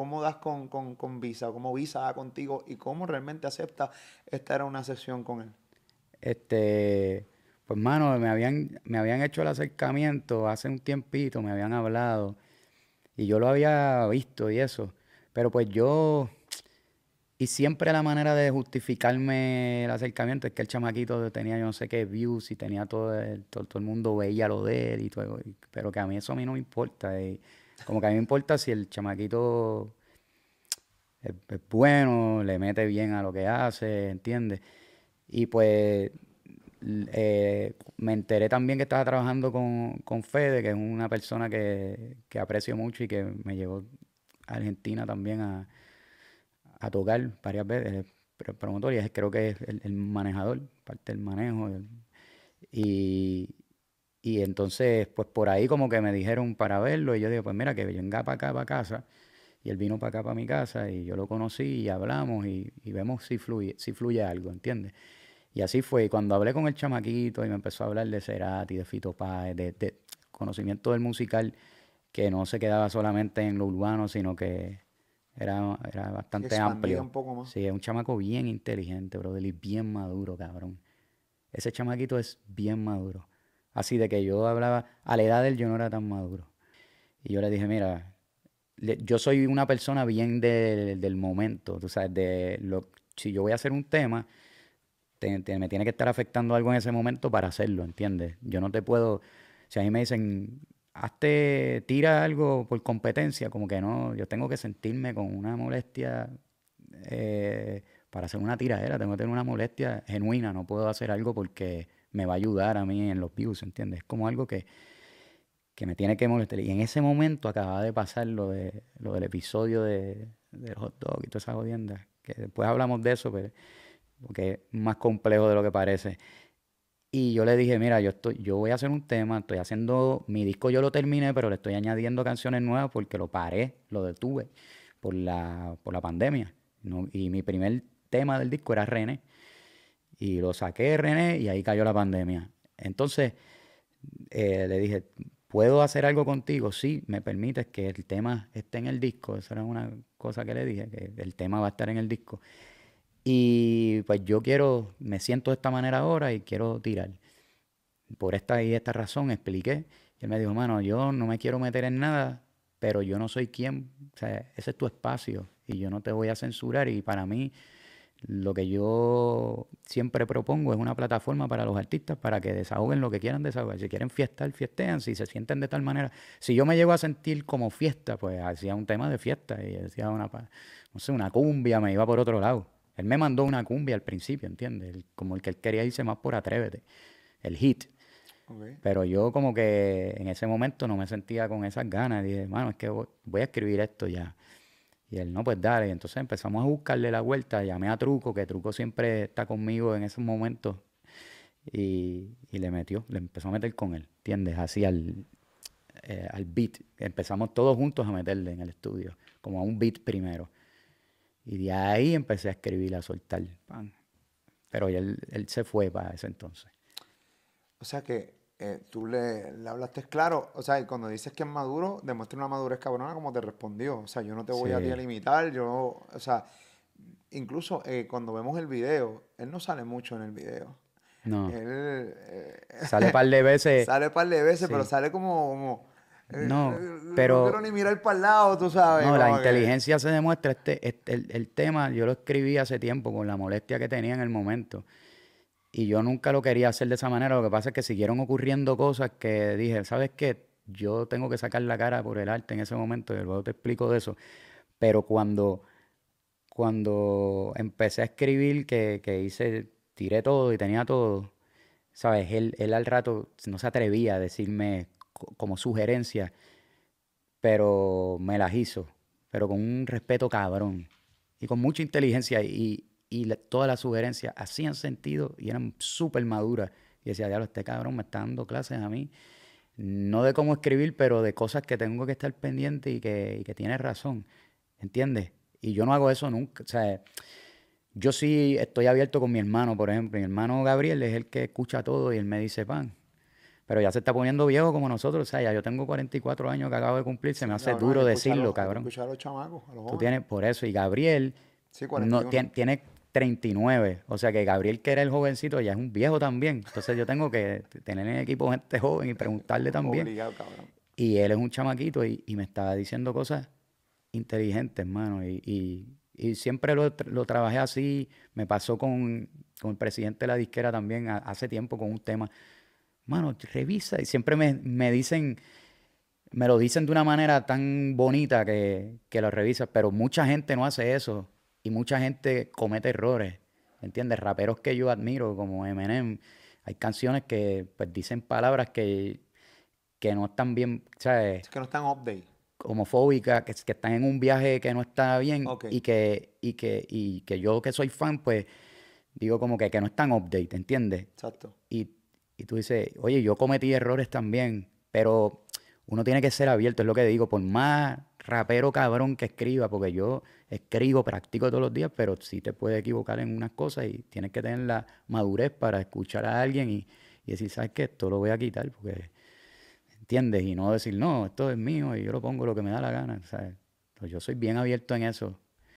cómo das con, con, Visa, cómo Visa da contigo y cómo realmente acepta estar en una sesión con él. Este, pues mano, me habían, me habían hecho el acercamiento hace un tiempito, me habían hablado y yo lo había visto y eso, pero pues yo... Y siempre la manera de justificarme el acercamiento es que el chamaquito tenía yo no sé qué views y tenía todo el, todo, el mundo veía lo de él y todo, pero que a mí eso a mí no me importa. Y, eh. Como que a mí me importa si el chamaquito es, bueno, le mete bien a lo que hace, ¿entiendes? Y pues eh, me enteré también que estaba trabajando con, con Fede, que es una persona que, aprecio mucho y que me llevó a Argentina también a, tocar varias veces. El promotor y creo que es el, manejador, parte del manejo. y, y entonces, pues por ahí como que me dijeron para verlo y yo digo, pues mira, que venga para acá, para casa. Y él vino para acá, para mi casa y yo lo conocí y hablamos y, vemos si fluye, si fluye algo, ¿entiendes? Y así fue. Y cuando hablé con el chamaquito y me empezó a hablar de Cerati, de Fito de, conocimiento del musical, que no se quedaba solamente en lo urbano, sino que era, era bastante amplio. Sí, es un chamaco bien inteligente, brother, y bien maduro, cabrón. Ese chamaquito es bien maduro. Así de que yo hablaba, a la edad de yo no era tan maduro. Y yo le dije, mira, yo soy una persona bien del, momento, tú sabes, de lo, si yo voy a hacer un tema, me tiene que estar afectando algo en ese momento para hacerlo, ¿entiendes? Yo no te puedo, si a mí me dicen, hazte, tira algo por competencia, como que no, yo tengo que sentirme con una molestia eh, para hacer una tiradera, tengo que tener una molestia genuina, no puedo hacer algo porque me va a ayudar a mí en los views, ¿entiendes? Es como algo que, que me tiene que molestar. Y en ese momento acababa de pasar lo, de, lo del episodio de, del hot dog y todas esas jodiendas, que después hablamos de eso, pero, porque es más complejo de lo que parece. Y yo le dije, mira, yo, estoy, yo voy a hacer un tema, estoy haciendo, mi disco yo lo terminé, pero le estoy añadiendo canciones nuevas porque lo paré, lo detuve por la, por la pandemia. Y mi primer tema del disco era René y lo saqué, René, y ahí cayó la pandemia. Entonces, eh, le dije, ¿puedo hacer algo contigo? Sí, me permites que el tema esté en el disco. Esa era una cosa que le dije, que el tema va a estar en el disco. Y pues yo quiero, me siento de esta manera ahora y quiero tirar. Por esta y esta razón expliqué. Y él me dijo, mano, yo no me quiero meter en nada, pero yo no soy quien, o sea, ese es tu espacio y yo no te voy a censurar. Y para mí, lo que yo siempre propongo es una plataforma para los artistas para que desahoguen lo que quieran desahogar. Si quieren fiestar, fiestean. Si se sienten de tal manera. Si yo me llego a sentir como fiesta, pues hacía un tema de fiesta y hacía una, no sé, una cumbia, me iba por otro lado. Él me mandó una cumbia al principio, ¿entiendes? como el que él quería irse más por Atrévete, el hit. Pero yo como que en ese momento no me sentía con esas ganas. Dije, mano, es que voy a escribir esto ya. Y él, no, pues dale. Y entonces empezamos a buscarle la vuelta. Llamé a Truco, que Truco siempre está conmigo en esos momentos. Y, le metió, le empezó a meter con él, ¿entiendes? Así eh, al, beat. Empezamos todos juntos a meterle en el estudio, como a un beat primero. Y de ahí empecé a escribir, a soltar. Pero él, él se fue para ese entonces. O sea que eh, tú le, hablaste claro. O sea, cuando dices que es maduro, demuestra una madurez cabrona como te respondió. O sea, yo no te voy a limitar. yo, o sea, incluso eh, cuando vemos el video, él no sale mucho en el video. No. Él, eh, sale par de veces. sale par de veces, pero sale como, no, pero. ni mirar para el lado, tú sabes. No, la inteligencia se demuestra. Este, este el, tema, yo lo escribí hace tiempo con la molestia que tenía en el momento. Y yo nunca lo quería hacer de esa manera. Lo que pasa es que siguieron ocurriendo cosas que dije, ¿sabes qué? Yo tengo que sacar la cara por el arte en ese momento y luego te explico de eso. Pero cuando, cuando empecé a escribir, que, que hice, tiré todo y tenía todo, ¿sabes? Él, al rato no se atrevía a decirme como sugerencia, pero me las hizo, pero con un respeto cabrón y con mucha inteligencia. Y, y todas las sugerencias hacían sentido y eran súper maduras. Y decía, diablo, este cabrón me está dando clases a mí, no de cómo escribir, pero de cosas que tengo que estar pendiente y que, tiene razón, ¿entiendes? Y yo no hago eso nunca, o sea, yo sí estoy abierto con mi hermano, por ejemplo. Mi hermano Gabriel es el que escucha todo y él me dice, pan, pero ya se está poniendo viejo como nosotros. O sea, ya yo tengo 44 años que acabo de cumplir, se me hace duro decirlo, cabrón. Escuchar a los chamacos, a los Tú tienes, por eso, y Gabriel sí, no, tiene, tiene, 39. O sea que Gabriel, que era el jovencito, ya es un viejo también. Entonces yo tengo que tener en equipo gente joven y preguntarle también. Y él es un chamaquito y, me estaba diciendo cosas inteligentes, hermano. Y, siempre lo, trabajé así. Me pasó con, el presidente de la disquera también hace tiempo con un tema. Mano, revisa. Y siempre me, dicen me lo dicen de una manera tan bonita que, lo revisa pero mucha gente no hace eso y mucha gente comete errores, entiendes? Raperos que yo admiro, como Eminem, hay canciones que pues, dicen palabras que, que no están bien, ¿sabes? Es que no están update. Homofóbicas, que, están en un viaje que no está bien y, que, y, que, y que yo que soy fan, pues digo como que, que no están update, ¿entiendes? Exacto. Y, y tú dices, oye, yo cometí errores también, pero uno tiene que ser abierto, es lo que digo, por más rapero cabrón que escriba, porque yo escribo, practico todos los días, pero si te puedes equivocar en unas cosas y tienes que tener la madurez para escuchar a alguien y, decir, ¿sabes qué? Esto lo voy a quitar porque, ¿entiendes? Y no decir, no, esto es mío y yo lo pongo lo que me da la gana, ¿sabes? Pues yo soy bien abierto en eso.